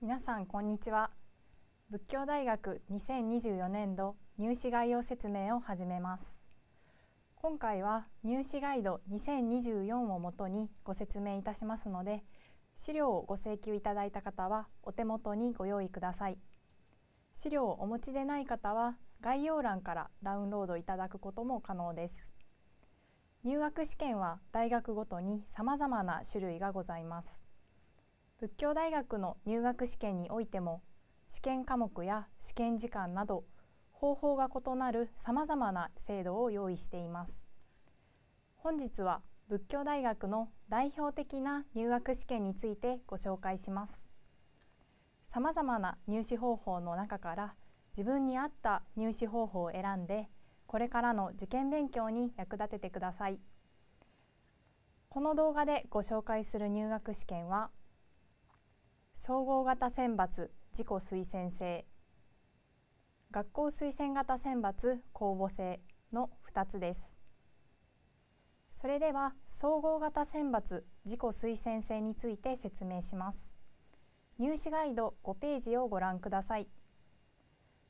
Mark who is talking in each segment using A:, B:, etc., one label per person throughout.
A: 皆さんこんにちは仏教大学2024年度入試概要説明を始めます今回は入試ガイド2024をもとにご説明いたしますので資料をご請求いただいた方はお手元にご用意ください資料をお持ちでない方は概要欄からダウンロードいただくことも可能です。入学試験は大学ごとに様々な種類がございます。仏教大学の入学試験においても試験科目や試験時間など方法が異なる様々な制度を用意しています。本日は仏教大学の代表的な入学試験についてご紹介します。様々な入試方法の中から自分に合った入試方法を選んでこれからの受験勉強に役立ててくださいこの動画でご紹介する入学試験は総合型選抜自己推薦制学校推薦型選抜公募制の2つですそれでは総合型選抜自己推薦制について説明します入試ガイド5ページをご覧ください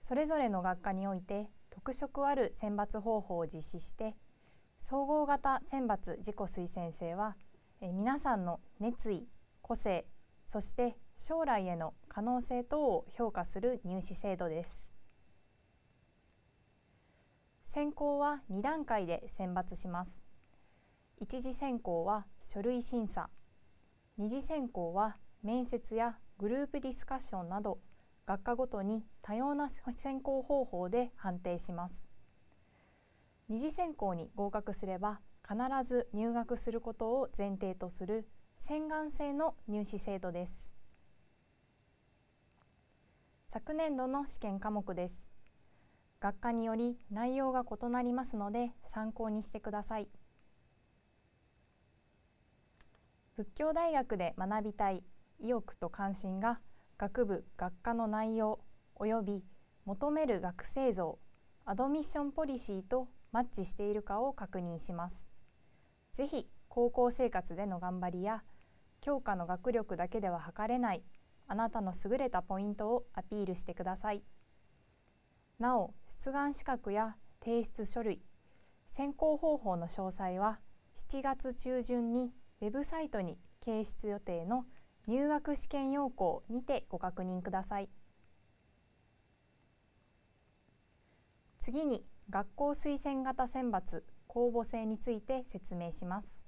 A: それぞれの学科において特色ある選抜方法を実施して総合型選抜自己推薦制は皆さんの熱意個性そして将来への可能性等を評価する入試制度です選考は2段階で選抜します一次選考は書類審査二次選考は面接やグループディスカッションなど学科ごとに多様な選考方法で判定します二次選考に合格すれば必ず入学することを前提とする専願制の入試制度です昨年度の試験科目です学科により内容が異なりますので参考にしてください仏教大学で学びたい意欲と関心が学部学科の内容及び求める学生像アドミッションポリシーとマッチしているかを確認します。ぜひ高校生活での頑張りや教科の学力だけでは測れないあなたの優れたポイントをアピールしてください。なお出願資格や提出書類選考方法の詳細は7月中旬にウェブサイトに掲出予定の入学試験要項にてご確認ください次に学校推薦型選抜公募制について説明します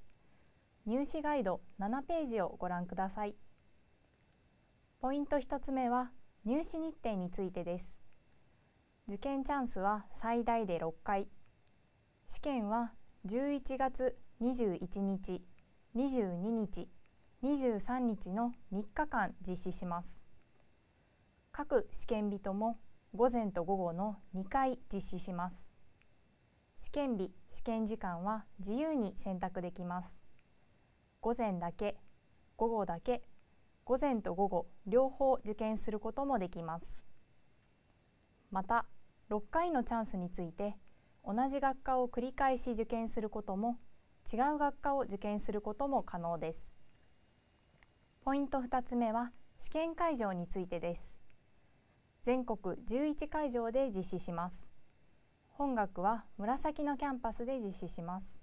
A: 入試ガイド7ページをご覧くださいポイント1つ目は入試日程についてです受験チャンスは最大で6回試験は11月21日22日23日の3日間実施します各試験日とも午前と午後の2回実施します試験日試験時間は自由に選択できます午前だけ午後だけ午前と午後両方受験することもできますまた6回のチャンスについて同じ学科を繰り返し受験することも違う学科を受験することも可能ですポイント2つ目は試験会場についてです全国11会場で実施します本学は紫のキャンパスで実施します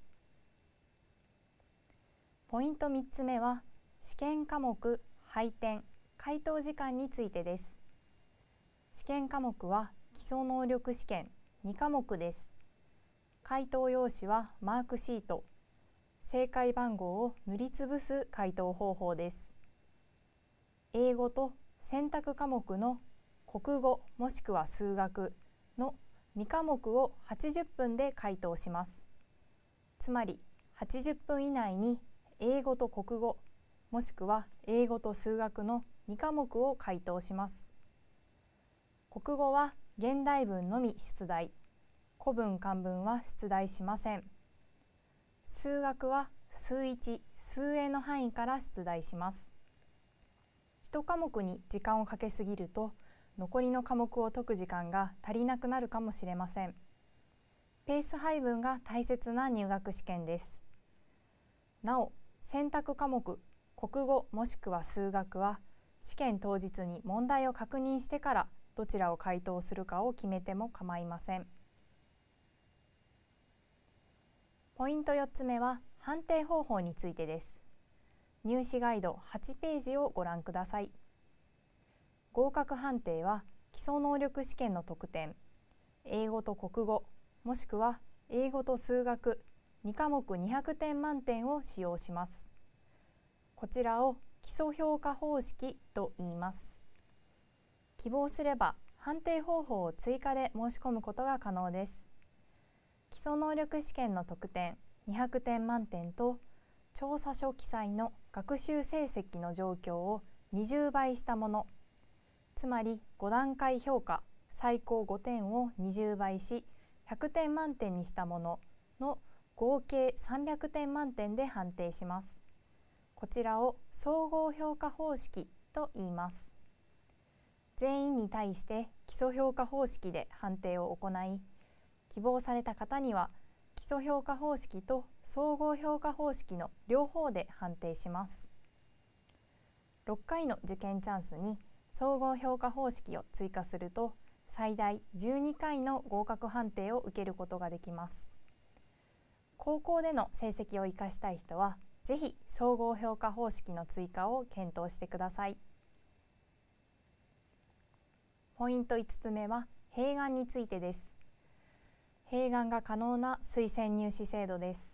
A: ポイント3つ目は試験科目配点回答時間についてです試験科目は基礎能力試験2科目です回答用紙はマークシート正解番号を塗りつぶす回答方法です英語と選択科目の国語もしくは数学の2科目を80分で回答しますつまり80分以内に英語と国語もしくは英語と数学の2科目を回答します国語は現代文のみ出題古文漢文は出題しません数学は数1数 a の範囲から出題します1科目に時間をかけすぎると残りの科目を解く時間が足りなくなるかもしれませんペース配分が大切な入学試験ですなお選択科目国語もしくは数学は試験当日に問題を確認してからどちらを回答するかを決めても構いませんポイント4つ目は判定方法についてです入試ガイド8ページをご覧ください合格判定は基礎能力試験の得点英語と国語もしくは英語と数学2科目200点満点を使用しますこちらを基礎評価方式と言います希望すれば判定方法を追加で申し込むことが可能です基礎能力試験の得点200点満点と調査書記載の学習成績の状況を20倍したものつまり5段階評価最高5点を20倍し100点満点にしたものの合計300点満点で判定しますこちらを総合評価方式と言います全員に対して基礎評価方式で判定を行い希望された方には基礎評価方式と総合評価方式の両方で判定します6回の受験チャンスに総合評価方式を追加すると最大12回の合格判定を受けることができます高校での成績を生かしたい人はぜひ総合評価方式の追加を検討してくださいポイント5つ目は併願についてです併願が可能な推薦入試制度です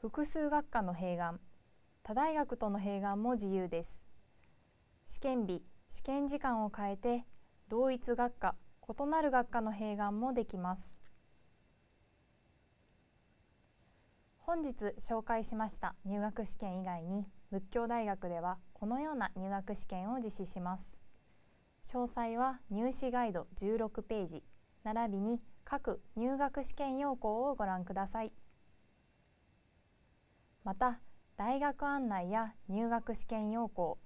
A: 複数学科の併願他大学との併願も自由です試験日試験時間を変えて同一学科異なる学科の併願もできます本日紹介しました入学試験以外に仏教大学ではこのような入学試験を実施します詳細は入試ガイド16ページ並びに各入学試験要項をご覧ください。また、大学案内や入学試験要項、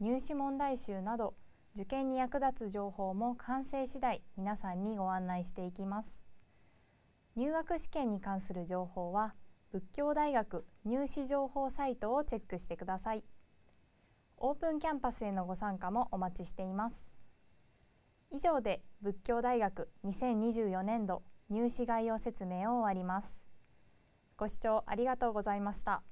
A: 入試問題集など受験に役立つ情報も完成次第皆さんにご案内していきます。入学試験に関する情報は仏教大学入試情報サイトをチェックしてください。オープンキャンパスへのご参加もお待ちしています。以上で仏教大学2024年度入試概要説明を終わります。ご視聴ありがとうございました。